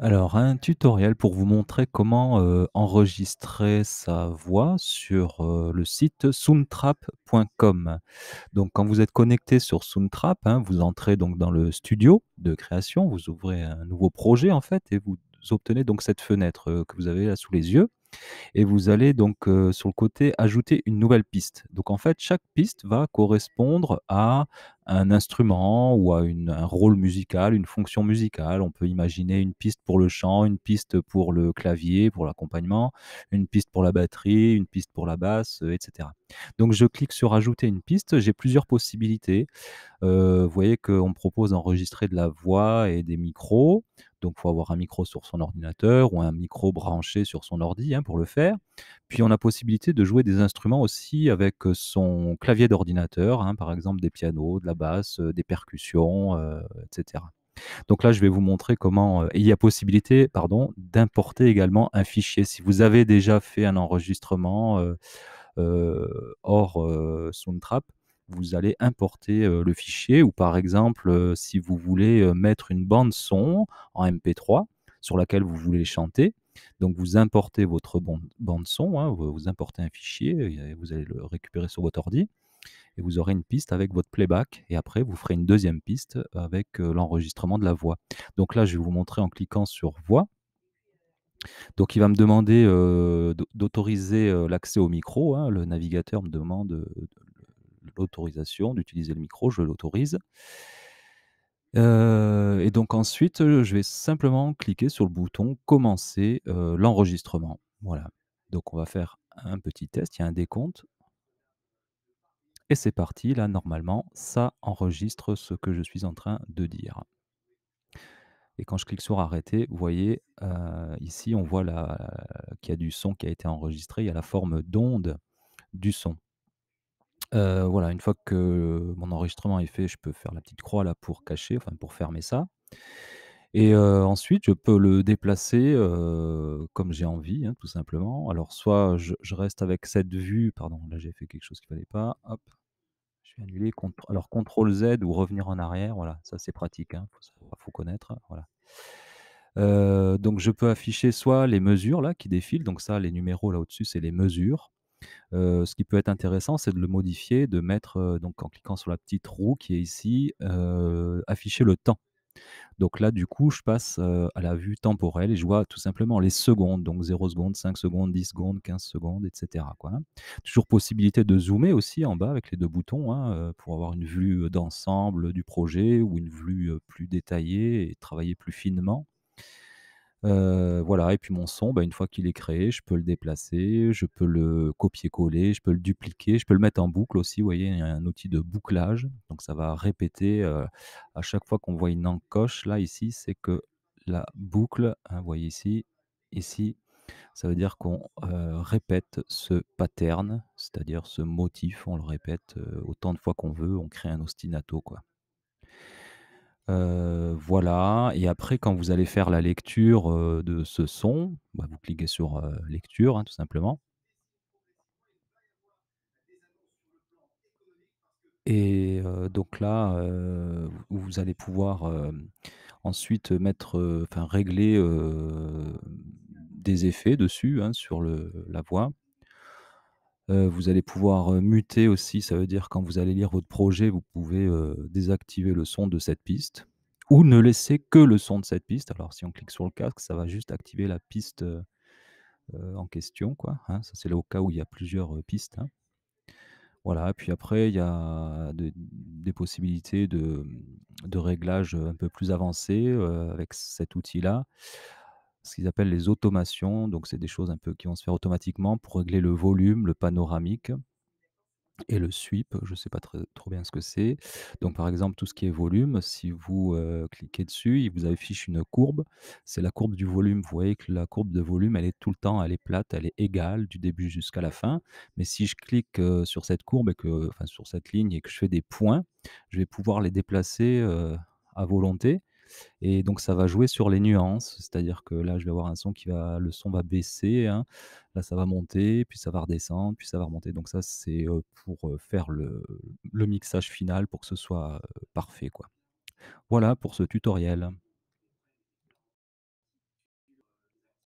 Alors, un tutoriel pour vous montrer comment euh, enregistrer sa voix sur euh, le site soundtrap.com. Donc, quand vous êtes connecté sur Soundtrap, hein, vous entrez donc dans le studio de création, vous ouvrez un nouveau projet en fait et vous obtenez donc cette fenêtre euh, que vous avez là sous les yeux. Et vous allez donc sur le côté ajouter une nouvelle piste. Donc en fait, chaque piste va correspondre à un instrument ou à un rôle musical, une fonction musicale. On peut imaginer une piste pour le chant, une piste pour le clavier, pour l'accompagnement, une piste pour la batterie, une piste pour la basse, etc. Donc je clique sur Ajouter une piste, j'ai plusieurs possibilités. vous voyez qu'on propose d'enregistrer de la voix et des micros. Donc, il faut avoir un micro sur son ordinateur ou un micro branché sur son ordi hein, pour le faire. Puis, on a possibilité de jouer des instruments aussi avec son clavier d'ordinateur, hein, par exemple des pianos, de la basse, des percussions, etc. Donc là, je vais vous montrer comment il y a possibilité, pardon, d'importer également un fichier. Si vous avez déjà fait un enregistrement hors Soundtrap, vous allez importer le fichier ou par exemple si vous voulez mettre une bande son en MP3 sur laquelle vous voulez chanter. Donc vous importez votre bande son, hein, vous importez un fichier, et vous allez le récupérer sur votre ordi et vous aurez une piste avec votre playback et après vous ferez une deuxième piste avec l'enregistrement de la voix. Donc là je vais vous montrer en cliquant sur voix. Donc il va me demander d'autoriser l'accès au micro. Hein, le navigateur me demande l'autorisation d'utiliser le micro, je l'autorise. Euh, et donc ensuite, euh, je vais simplement cliquer sur le bouton commencer euh, l'enregistrement. Voilà. Donc on va faire un petit test, il y a un décompte. Et c'est parti, là normalement, ça enregistre ce que je suis en train de dire. Et quand je clique sur arrêter, vous voyez ici, on voit qu'il y a du son qui a été enregistré, il y a la forme d'onde du son voilà, une fois que mon enregistrement est fait, je peux faire la petite croix là pour cacher, enfin pour fermer ça et ensuite je peux le déplacer, comme j'ai envie, hein, tout simplement. Alors soit je reste avec cette vue pardon, là j'ai fait quelque chose qui ne valait pas, hop, je vais annuler alors contrôle Z ou revenir en arrière, voilà, ça c'est pratique, Il hein, faut connaître, hein, voilà. donc je peux afficher soit les mesures là qui défilent, donc ça les numéros là au-dessus, c'est les mesures ce qui peut être intéressant, c'est de le modifier, de mettre, donc en cliquant sur la petite roue qui est ici, afficher le temps. Donc là, du coup, je passe à la vue temporelle et je vois tout simplement les secondes, donc 0 secondes, 5 secondes, 10 secondes, 15 secondes, etc. Toujours possibilité de zoomer aussi en bas avec les deux boutons hein, pour avoir une vue d'ensemble du projet ou une vue plus détaillée et travailler plus finement. Euh, voilà, et puis mon son, bah, une fois qu'il est créé, je peux le déplacer, je peux le copier-coller, je peux le dupliquer, je peux le mettre en boucle aussi. Vous voyez, il y a un outil de bouclage, donc ça va répéter euh, à chaque fois qu'on voit une encoche. Là, ici, c'est que la boucle, hein, vous voyez ici, ici, ça veut dire qu'on euh, répète ce pattern, c'est-à-dire ce motif, on le répète autant de fois qu'on veut, on crée un ostinato, quoi voilà. Et après, quand vous allez faire la lecture euh, de ce son, bah, vous cliquez sur euh, lecture, hein, tout simplement. Et euh, donc là, vous allez pouvoir ensuite mettre, enfin régler des effets dessus hein, sur la voix. vous allez pouvoir muter aussi, ça veut dire quand vous allez lire votre projet, vous pouvez désactiver le son de cette piste ou ne laisser que le son de cette piste. Alors si on clique sur le casque, ça va juste activer la piste euh, euh, en question. Quoi, hein. Ça c'est au cas où il y a plusieurs pistes. Hein. Voilà, puis après, il y a des possibilités de, réglage un peu plus avancé avec cet outil-là. Ce qu'ils appellent les automations, donc c'est des choses un peu qui vont se faire automatiquement pour régler le volume, le panoramique. Et le sweep, je ne sais pas trop bien ce que c'est. Donc, par exemple, tout ce qui est volume, si vous cliquez dessus, il vous affiche une courbe. C'est la courbe du volume. Vous voyez que la courbe de volume, elle est tout le temps, elle est plate, elle est égale du début jusqu'à la fin. Mais si je clique sur cette courbe, sur cette ligne, et que je fais des points, je vais pouvoir les déplacer à volonté. Et donc ça va jouer sur les nuances, c'est-à-dire que là je vais avoir un son qui va, le son va baisser, hein. là ça va monter, puis ça va redescendre, puis ça va remonter. Donc ça c'est pour faire le, le, mixage final pour que ce soit parfait quoi. Voilà pour ce tutoriel.